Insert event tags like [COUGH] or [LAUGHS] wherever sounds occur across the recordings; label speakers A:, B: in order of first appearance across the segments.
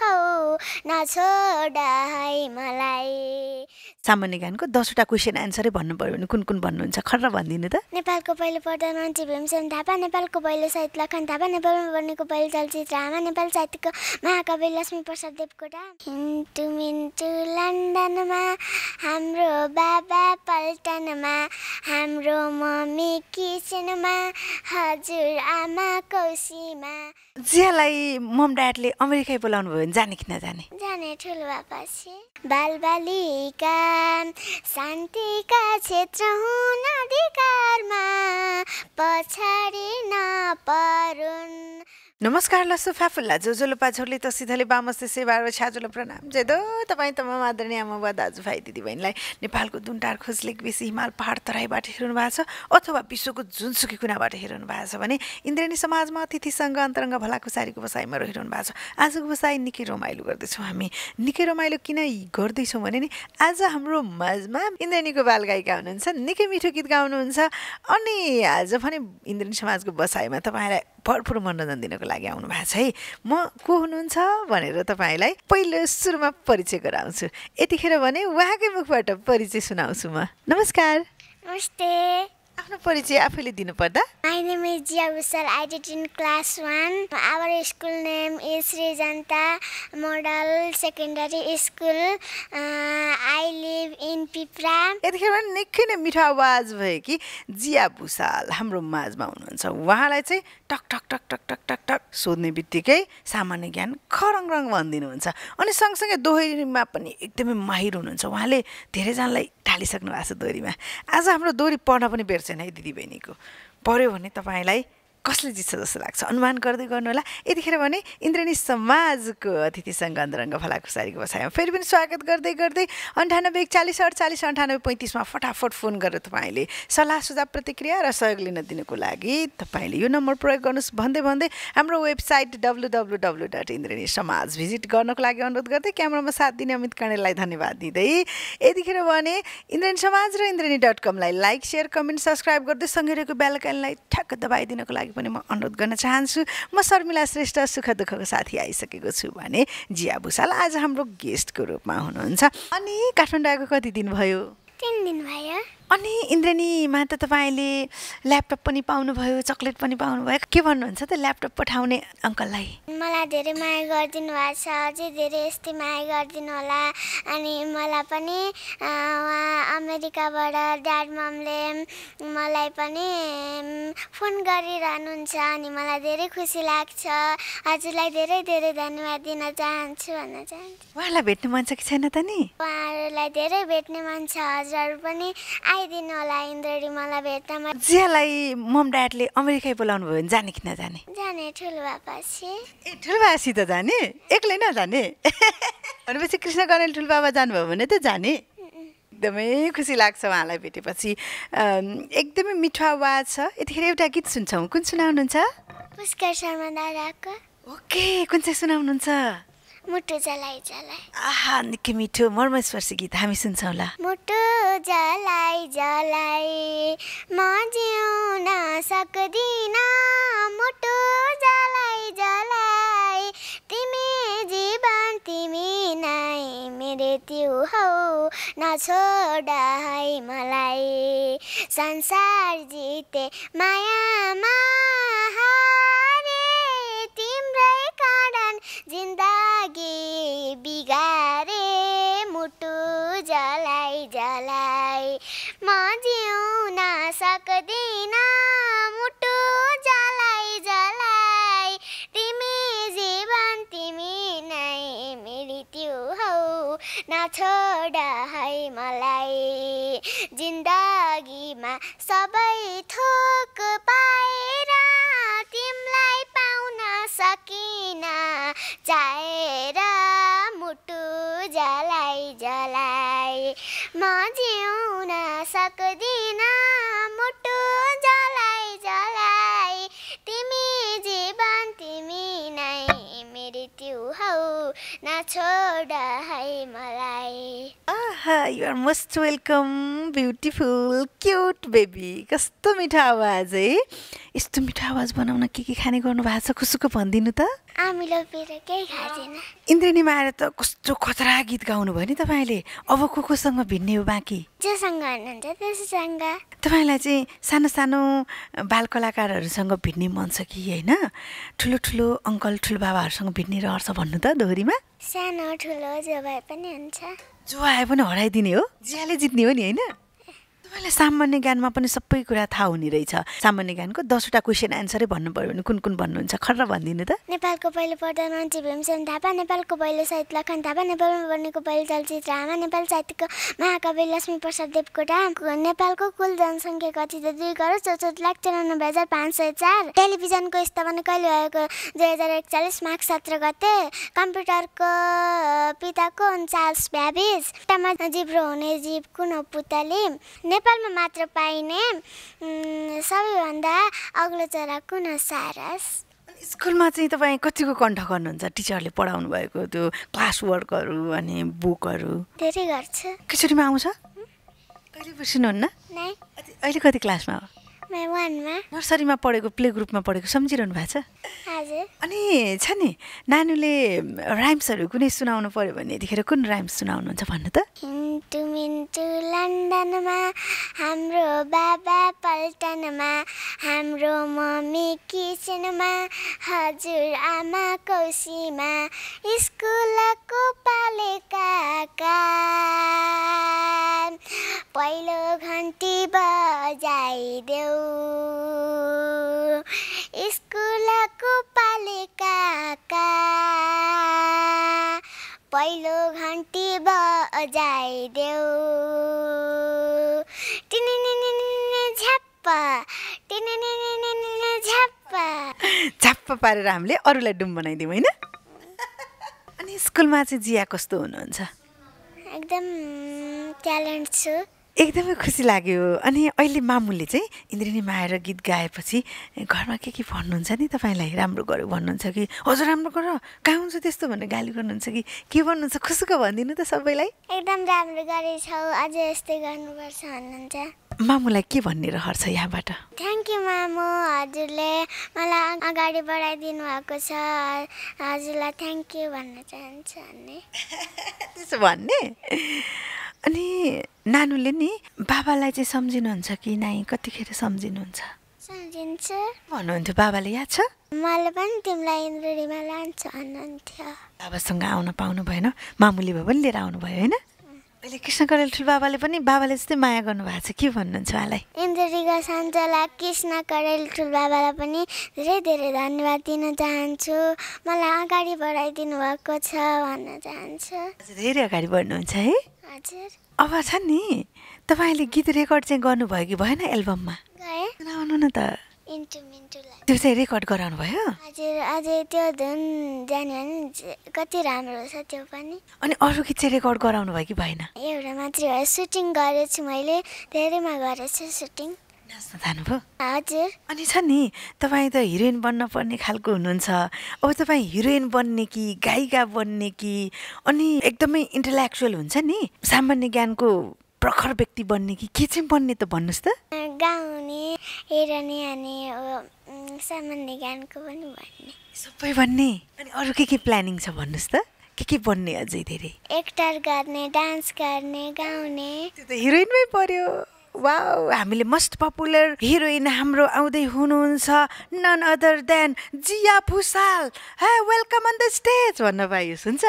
A: हौ
B: नछोड
A: है मलाई
B: सामान्य ज्ञानको दसवटा क्वेसन एन्सरै भन्नु पऱ्यो भने कुन कुन भन्नुहुन्छ खर भनिदिनु त
A: नेपालको पहिलो प्रधानमन्त्री भीमसेन थापा नेपालको पहिलो साहित्य लखन थापा नेपालमा बनेको पहिलो चलचित्र आमा नेपाल साहित्यको महाकवि लक्ष्मी प्रसाद देवकोटा हिन्दू मिन्टु लन्डनमा हाम्रो बाबा पल्टनमा हाम्रो मम्मी किचनमा हजुर आमा कौसीमा
B: जियालाई मम ड्याडले अमेरिकै बोलाउनु भयो भने जाने कि नजाने
A: जाने ठुलो बाबा बालबालिका शान्तिका
B: क्षेत्र हुन् अधिकारमा
A: पछाडि नपरुन्
B: नमस्कार ल फाफुल्ला जो जो लोपा त सिधले बामस्ते सेवा र छाजुलो प्रणाम दो तपाईँ तमा मादरणीय आमा बुवा दाजुभाइ दिदीबहिनीलाई नेपालको दुन्टार खोजलेक बेसी हिमाल पहाड तराईबाट हेर्नु भएको छ अथवा विश्वको जुनसुकी कुनाबाट हेर्नु भएको छ भने इन्द्रेणी समाजमा अतिथिसँग अन्तरङ्ग भलाखुसारीको बसाइमा रहिरहनु भएको छ आजको बसाइ निकै रमाइलो गर्दैछौँ हामी निकै रमाइलो किन गर्दैछौँ भने नि आज हाम्रो माझमा इन्द्रेणीको बाल गायिका हुनुहुन्छ निकै मिठो गीत गाउनुहुन्छ अनि आज भने इन्द्रेणी समाजको बसाइमा तपाईँलाई भरपुर मनोरञ्जन दिनको लागि आउनु भएको छ है म को हुनुहुन्छ भनेर तपाईँलाई पहिलो सुरुमा परिचय गराउँछु यतिखेर भने उहाँकै मुखबाट परिचय सुनाउँछु म नमस्कार
A: नमस्ते आफ्नो
B: परिचय आफैले दिनु पर्दा
A: my name is Jiya Vishal I did in class one our school name is Janata model secondary
B: school I live in Pipra यतिखेर निकै नै मिठो आवाज भयो कि जिया भुसाल हाम्रो माझमा हुनुहुन्छ उहाँलाई चाहिँ टक टक टक टक टक टक टक सोध्ने बित्तिकै सामान्य ज्ञान खरङ रङ भनिदिनुहुन्छ अनि सँगसँगै दोहोरीमा पनि एकदमै माहिर हुनुहुन्छ उहाँले धेरैजनालाई ढालिसक्नु भएको छ दोहोरीमा आज हाम्रो दोहोरी पढ्न पनि बेर्छ क्वेसन है दिदीबहिनीको पऱ्यो भने तपाईँलाई कसले जित्छ जस्तो लाग्छ अनुमान गर्दै गर्नु होला यतिखेर भने इन्द्रणी समाजको अतिथिसँग अन्तरङ्ग फलाकुसारीको बसाइमा फेरि पनि स्वागत गर्दै गर्दै अन्ठानब्बे एकचालिस अडचालिस अन्ठानब्बे पैँतिसमा फटाफट फोन गरेर तपाईँले सल्लाह सुझाव प्रतिक्रिया र सहयोग लिन दिनुको लागि तपाईँले यो नम्बर प्रयोग गर्नुहोस् भन्दै भन्दै हाम्रो website W W W dot Indrani Samaj visit गर्नको लागि अनुरोध गर्दै क्यामरामा साथ दिने अमित कर्णेललाई धन्यवाद दिँदै यतिखेर भने इन्द्रणी समाज र इन्द्रणी डट कमलाई लाइक सेयर कमेन्ट सब्सक्राइब गर्दै सँगै रहेको बेलकाइनलाई ठ्याक्क दबाइदिनको लागि पनि म अनुरोध गर्न चाहन्छु म शर्मिला श्रेष्ठ सुख दुःखको साथी आइसकेको छु भने जिया भूषाल आज हाम्रो गेस्टको रूपमा हुनुहुन्छ अनि काठमाडौँ आएको कति दिन भयो तिन दिन भयो अनि इन्द्रेणीमा त तपाईँले ल्यापटप पनि पाउनुभयो चक्लेट पनि पाउनुभयो के भन्नुहुन्छ त ल्यापटप पठाउने अङ्कललाई
A: मलाई धेरै माया गरिदिनु भएको छ अझै धेरै यस्तै माया गरिदिनु होला अनि मलाई पनि उहाँ अमेरिकाबाट ड्याड ममले मलाई पनि फोन गरिरहनुहुन्छ अनि मलाई धेरै खुसी लाग्छ हजुरलाई धेरै धेरै धन्यवाद दिन चाहन्छु भन्न चाहन्छु
B: उहाँलाई भेट्नु मन छ कि छैन त नि
A: उहाँहरूलाई धेरै भेट्ने मन छ हजुरहरू पनि आइदिनु होला मलाई भेट्नमा जियालाई
B: मम ड्याडले अमेरिकै बोलाउनु भयो भने जाने कि नजाने
A: जाने ठुलो भएपछि
B: ए ठुलो त जाने एक्लै नजाने [LAUGHS] भनेपछि कृष्ण गणेल ठुलो बाबा जानुभयो भने त जाने एकदमै खुसी लाग्छ उहाँलाई भेटेपछि एकदमै मिठो आवाज छ यतिखेर एउटा गीत सुन्छौँ कुन सुनाउनुहुन्छ
A: पुष्कर शर्मा दादाको
B: ओके कुन चाहिँ सुनाउनुहुन्छ
A: मुटु जलाई जलाई
B: आहा निकै मिठो मर्मस्पर्शी गीत हामी सुन्छौँ ल
A: मुटु जलाई जलाई म जिउन सक्दिन मुटु जलाई जलाई तिमी जीवन तिमी नै मेरो त्यो हौ नछोड है मलाई संसार जिते मायामा हारे तिम्रै कारण जिन्दा बिगारे मुटु जलाई जलाई म जिउन सक्दिन मुटु जलाई जलाई तिमी जीवन तिमी नै त्यो हौ नछोड है मलाई जिन्दगीमा सबै थोक पाएर तिमीलाई पाउन सकिन चाहेर जलाइ जलाई म जिउन सक्दिनँ मुटु जलाइ जलाई तिमी जीवन तिमी नै मृत्यु हौ नछोड है मलाई
B: you you're most welcome beautiful cute baby कस्तो मिठो आवाज है यस्तो मिठो आवाज बनाउन के के खाने गर्नुभएको छ कसोको भनिदिनु त इन्द्रेणीमा आएर त कस्तो खतरा गीत गाउनु भयो नि तपाईँले अब को कोसँग भिन्ने हो बाँकी तपाईँलाई चाहिँ सानो सानो बाल कलाकारहरूसँग भिड्ने मन छ कि होइन ठुलो ठुलो अङ्कल ठुलो बाबाहरूसँग भिड्ने रहर छ भन्नु त दोहोरीमा
A: सानो ठुलो जो भए पनि हुन्छ
B: जो आए पनि हराइदिने हो जियाले जित्ने हो नि होइन तपाईँलाई सामान्य ज्ञानमा पनि सबै कुरा थाहा हुने रहेछ सामान्य ज्ञानको दसवटा क्वेसन आन्सरै भन्नु पऱ्यो भने कुन कुन भन्नुहुन्छ खर भनिदिनु त
A: नेपालको पहिलो प्रधानमन्त्री भीमसेन
B: थापा नेपालको पहिलो साहित्य लखन थापा नेपालमा
A: बनेको पहिलो चलचित्र आमा नेपाल साहित्यको महाकवि लक्ष्मी प्रसाद देवकोटा नेपालको कुल जनसङ्ख्या कति दुई करोड चौसठ लाख चौरानब्बे हजार पाँच सय चार टेलिभिजनको स्थापना कहिले भएको दुई हजार एकचालिस माघ सत्र गते कम्प्युटरको पिताको उन्चास ब्याबिस खुट्टामा जिब्रो हुने हो पुतली नेपालमा मात्र पाइने सबैभन्दा अग्लो चरा कुन हो सारस
B: स्कुलमा चाहिँ तपाईँ कतिको कण्ठ गर्नुहुन्छ टिचरले पढाउनु भएको त्यो क्लास वर्कहरू अनि बुकहरू धेरै गर्छ खिचडीमा आउँछ कहिले बिर्सिनुहुन्न अहिले कति क्लासमा हो नर्सरीमा पढेको प्ले ग्रुपमा पढेको सम्झिरहनु भएको छ अनि छ नि नानीले राइम्सहरू कुनै सुनाउनु पर्यो भने यतिखेर कुन राइम्स सुनाउनुहुन्छ भन्नु त
A: मिन्टु मिन्टु लन्डनमा हाम्रो बाबा पल्टनमा हाम्रो मम्मी किचनमा हजुर आमा कौसीमा स्कुलको पालेका पहिलो घन्टी बजाइदेऊ स्कुलको पालिका पहिलो घन्टी बजाइदेऊ
B: टिनिनिनिनिनि झ्याप्प झ्याप्प झ्याप्प पारेर हामीले अरूलाई डुम बनाइदिउँ होइन अनि स्कुलमा चाहिँ जिया कस्तो हुनुहुन्छ
A: एकदम ट्यालेन्ट छु
B: एकदमै खुसी लाग्यो अनि अहिले मामुले चाहिँ इन्द्रिणी माएर गीत गाएपछि घरमा के के भन्नुहुन्छ नि तपाईँलाई राम्रो गर्यो भन्नुहुन्छ कि हजुर राम्रो गर कहाँ हुन्छ त्यस्तो भनेर गाली गर्नुहुन्छ कि के भन्नुहुन्छ खुसीको भनिदिनु त सबैलाई
A: एकदम राम्रो गरेछौ अझ यस्तै गर्नुपर्छ भन्नुहुन्छ
B: मामुलाई के भन्ने रहर छ यहाँबाट
A: थ्याङ्क यू मामु हजुरले मलाई अगाडि बढाइदिनु भएको छ हजुरलाई थ्याङ्क यू भन्न चाहन्छु भन्ने [LAUGHS]
B: त्यसो भन्ने अनि नानुले नि बाबालाई चाहिँ सम्झिनुहुन्छ कि नाइ कतिखेर सम्झिनुहुन्छ सम्झिन्छ भन्नुहुन्थ्यो बाबाले याद छ मलाई पनि तिमीलाई
A: इन्द्रेणीमा लान्छ भन्नुहुन्थ्यो
B: बाबासँग आउन पाउनु भएन मामुली भए पनि लिएर आउनुभयो होइन अहिले कृष्ण करेल ठुल बाबाले पनि बाबाले जस्तै माया गर्नु भएको छ के भन्नुहुन्छ उहाँलाई
A: इन्द्रिका सन्चला कृष्ण करेल ठुल बाबालाई पनि धेरै धेरै धन्यवाद दिन चाहन्छु मलाई अगाडि बढाइदिनु भएको छ भन्न चाहन्छु
B: धेरै अगाडि बढ्नुहुन्छ है अब छ नि तपाईँले गीत रेकर्ड चाहिँ गर्नुभयो कि भएन एल्बममा
A: सुनाउनु न त
B: त्यो चाहिँ रेकर्ड गराउनु भयो
A: त्यो धुन जान्यो भने कति राम्रो छ त्यो पनि
B: अनि अरू गीत चाहिँ रेकर्ड गराउनु भयो कि भएन
A: एउटा मात्रै सुटिङ गरेको छु मैले धेरैमा गरेको छु सुटिङ नाच्न
B: जानुभयो हजुर अनि छ नि तपाईँ त हिरोइन बन्न पर्ने खालको हुनुहुन्छ अब तपाईँ हिरोइन बन्ने कि गायिका बन्ने कि अनि एकदमै इन्टेलेक्चुअल हुन्छ नि सामान्य ज्ञानको प्रखर व्यक्ति बन्ने कि के चाहिँ बन्ने त भन्नुहोस् त
A: गाउने हेर्ने अनि सामान्य ज्ञानको पनि भन्ने
B: सबै भन्ने अनि अरू के के प्लानिङ छ भन्नुहोस् त के के बन्ने अझै धेरै एक्टर गर्ने डान्स गर्ने गाउने त्यो त हिरोइनमै पर्यो वा हामीले मोस्ट पपुलर हिरोइन हाम्रो आउँदै हुनुहुन्छ none other than Jiya Bhusal है वेलकम अन द स्टेज भन्न पाइयो हुन्छ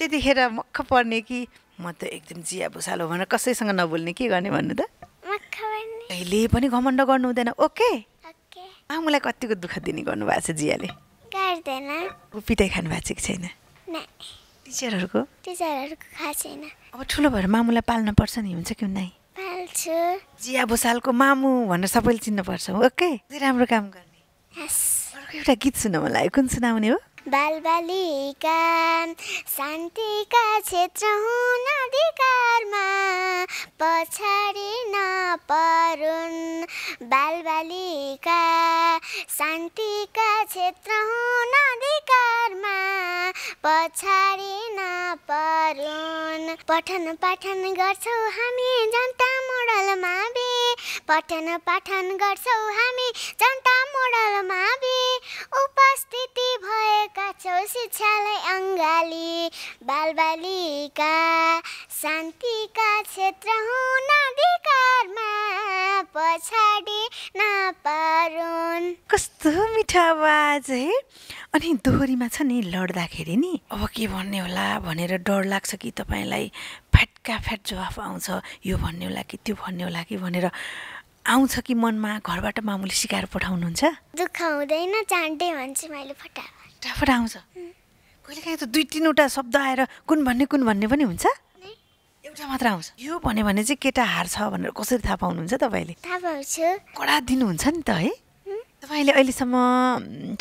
B: त्यतिखेर मख पर्ने कि म त एकदम जिया भुसाल हो भनेर कसैसँग नबोल्ने के गर्ने भन्नु त अहिले पनि घमण्ड गर्नु हुँदैन ओके आमुलाई कतिको दुःख दिने गर्नुभएको छ जियाले पिटाइ खानु भएको छ कि छैन टिचरहरूको
A: टिचरहरूको खास छैन अब
B: ठुलो भएर मामुलाई पर्छ नि हुन्छ कि नै बोल्छु जिया भुसालको मामु भनेर सबैले चिन्नुपर्छ ओके राम्रो काम
A: गर्ने अर्को
B: एउटा गीत सुन्न मलाई कुन सुनाउने हो
A: बालबालिका शान्तिका क्षेत्र हुन अधिकारमा पछाडि नपरुन् बालबालिका शान्तिका क्षेत्र हुन अधिकारमा पछाडि नपरुन् पठन पाठन गर्छौँ हामी जनता बे पठन पाठन गर्छौ हामी जनता मोडलमा बे उपस्थिति भएका छौ शिक्षालाई अङ्गाली बालबालिका शान्तिका क्षेत्र हुन अधिकारमा
B: पछाडि नपारुन् कस्तो मिठो आवाज है अनि दोहोरीमा छ नि लड्दाखेरि नि अब के भन्ने होला भनेर डर लाग्छ कि तपाईँलाई फ्याट जवाफ आउँछ यो भन्ने होला कि त्यो भन्ने होला कि भनेर आउँछ कि मनमा घरबाट मामुले सिकाएर पठाउनुहुन्छ दुःख हुँदैन चाँडै भन्छु मैले फटाफट आउँछ कहिले काहीँ त दुई तिनवटा शब्द आएर कुन भन्ने कुन भन्ने पनि हुन्छ एउटा मात्र आउँछ यो भन्यो भने चाहिँ केटा हार छ भनेर कसरी थाहा पाउनुहुन्छ तपाईँले
A: थाहा पाउँछु
B: कडा दिनुहुन्छ नि त है तपाईँले अहिलेसम्म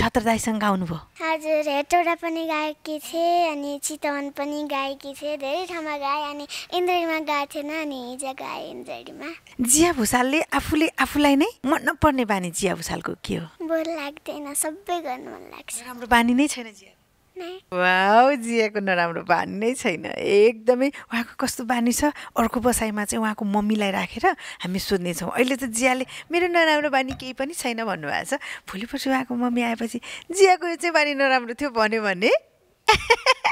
B: छत्रदाईसँग गाउनुभयो
A: हजुर हेटौडा पनि गाएकी थिएँ अनि चितवन पनि गाएकी थिएँ धेरै ठाउँमा गाएँ अनि इन्द्रेणीमा गाएको थिएन अनि हिजो गाएँ इन्द्रेणीमा
B: जिया भुसालले आफूले आफूलाई नै मन नपर्ने बानी जिया भुसालको के हो
A: बोल लाग्दैन सबै गर्नु मन लाग्छ राम्रो बानी नै छैन जिया
B: वाउ जियाको नराम्रो बानी नै छैन एकदमै उहाँको कस्तो बानी छ अर्को बसाइमा चाहिँ उहाँको मम्मीलाई राखेर रा, हामी सोध्नेछौँ अहिले त जियाले मेरो नराम्रो बानी केही पनि छैन भन्नुभएको छ भोलि पर्सि उहाँको मम्मी आएपछि जियाको यो चाहिँ बानी नराम्रो थियो भन्यो भने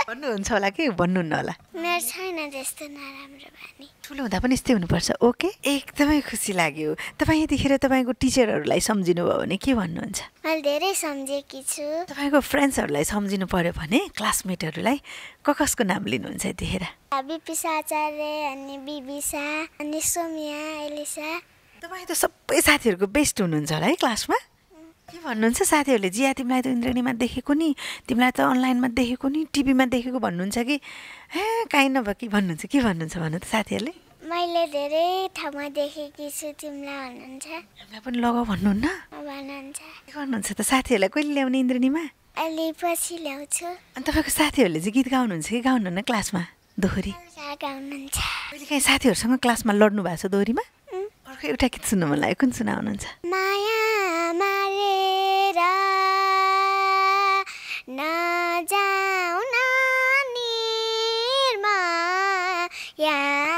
B: भन्नुहुन्छ होला कि भन्नुहुन्न होला
A: मेरो छैन त्यस्तो नराम्रो
B: बानी ठुलो हुँदा पनि यस्तै हुनुपर्छ ओके एकदमै खुसी लाग्यो तपाईँ यतिखेर तपाईँको टिचरहरूलाई भयो भने के भन्नुहुन्छ मैले धेरै सम्झेकी छु तपाईँको फ्रेन्ड्सहरूलाई सम्झिनु पर्यो भने क्लासमेटहरूलाई क कसको नाम लिनुहुन्छ यतिखेर
A: बिपिसा आचार्य अनि बिबिसा अनि सोमिया एलिसा
B: तपाईँ त सबै साथीहरूको बेस्ट हुनुहुन्छ होला है क्लासमा के भन्नुहुन्छ साथीहरूले जिया तिमीलाई त इन्द्रणीमा देखेको नि तिमीलाई त अनलाइनमा देखेको नि टिभीमा देखेको भन्नुहुन्छ कि ए काहीँ नभए कि भन्नुहुन्छ के भन्नुहुन्छ भन्नु त साथीहरूले
A: मैले धेरै ठाउँमा देखेकी छु तिमीलाई भन्नुहुन्छ हामीलाई पनि लगाऊ भन्नुहुन्न भन्नुहुन्छ के गर्नुहुन्छ त साथीहरूलाई
B: कहिले ल्याउने इन्द्रणीमा
A: अहिले पछि ल्याउँछु
B: अनि तपाईँको साथीहरूले चाहिँ गीत गाउनुहुन्छ कि गाउनुहुन्न क्लासमा दोहोरी
A: गाउनुहुन्छ कहिले काहीँ साथीहरूसँग
B: क्लासमा लड्नु भएको छ दोहोरीमा अर्को एउटा गीत सुन्नु मलाई कुन सुनाउनुहुन्छ
A: chào nani mà yeah.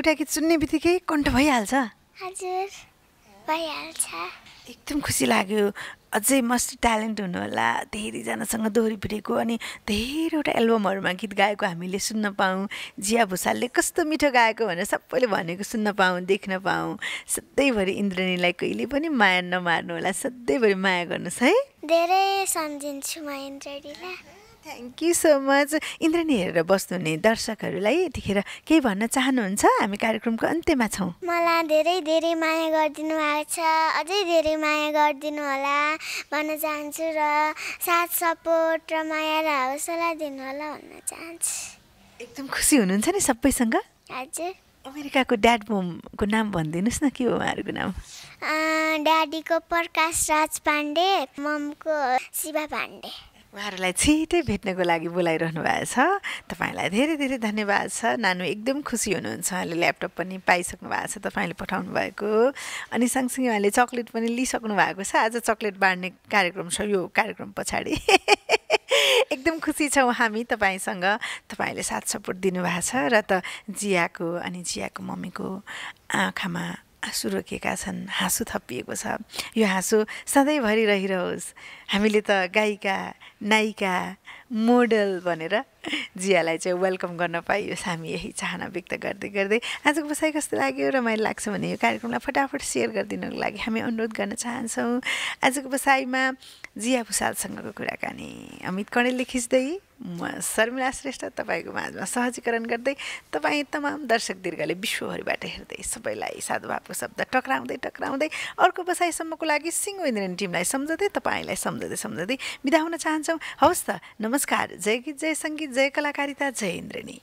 B: एउटा गीत सुन्ने बित्तिकै कण्ठ भइहाल्छ
A: हजुर भइहाल्छ
B: एकदम खुसी लाग्यो अझै मस्ट ट्यालेन्ट हुनु हुनुहोला धेरैजनासँग दोहोरी दोहोरिभिडेको अनि धेरैवटा एल्बमहरूमा गीत गाएको हामीले सुन्न पाऊँ जिया भुषालले कस्तो मिठो गाएको भनेर सबैले भनेको सुन्न पाऊँ देख्न पाऊँ सधैँभरि इन्द्रणीलाई कहिले पनि माया नमार्नु होला सधैँभरि माया गर्नुहोस् है
A: धेरै सम्झिन्छु म इन्द्रणीलाई
B: thank you so much Indrani हेरेर बस्नुहुने दर्शकहरूलाई यतिखेर केही भन्न चाहनुहुन्छ हामी कार्यक्रमको अन्त्यमा छौँ
A: मलाई धेरै धेरै माया गरिदिनु भएको छ अझै धेरै माया गरिदिनु होला भन्न चाहन्छु र साथ सपोर्ट र माया र हौसला दिनु होला भन्न
B: चाहन्छु एकदम खुसी हुनुहुन्छ नि सबैसँग हजुर अमेरिकाको ड्याड बोमको नाम भनिदिनुहोस् न के हो उहाँहरूको
A: नाम ड्याडीको प्रकाश राज पाण्डे ममको शिवा पाण्डे
B: उहाँहरूलाई छिटै भेट्नको लागि बोलाइरहनु भएको छ तपाईँलाई धेरै धेरै धन्यवाद छ नानु एकदम खुसी हुनुहुन्छ उहाँले ल्यापटप पनि पाइसक्नु भएको छ तपाईँले पठाउनु भएको अनि सँगसँगै उहाँले चक्लेट पनि लिइसक्नु भएको छ आज चक्लेट बाँड्ने कार्यक्रम छ यो कार्यक्रम पछाडि [LAUGHS] एकदम खुसी छौँ हामी तपाईँसँग तपाईँले साथ सपोर्ट दिनुभएको छ र त जियाको अनि जियाको मम्मीको आँखामा आँसु रोकेका छन् हाँसु थपिएको छ यो हाँसो सधैँभरि रहिरहोस् हामीले त गायिका नायिका मोडल भनेर जियालाई चाहिँ वेलकम गर्न पाइयोस् हामी यही चाहना व्यक्त गर्दै गर्दै आजको बसाइ कस्तो लाग्यो र मलाई लाग्छ भने यो कार्यक्रमलाई फटाफट सेयर गरिदिनुको लागि हामी अनुरोध गर्न चाहन्छौँ आजको बसाइमा जिया भुषालसँगको कुराकानी अमित कणेलले खिच्दै म शर्मिला श्रेष्ठ तपाईँको माझमा सहजीकरण गर्दै तपाईँ तमाम दर्शक दीर्घले विश्वभरिबाट हेर्दै सबैलाई साधुभावको शब्द टक्राउँदै टक्राउँदै अर्को बसाइसम्मको लागि सिङ्गो इन्द्रियन टिमलाई सम्झँदै तपाईँलाई सम्झँदै सम्झँदै बिदा हुन चाहन्छौँ हवस् त नमस्कार जय गीत जय सङ्गीत जय कलाकारिता जय इन्द्रिणी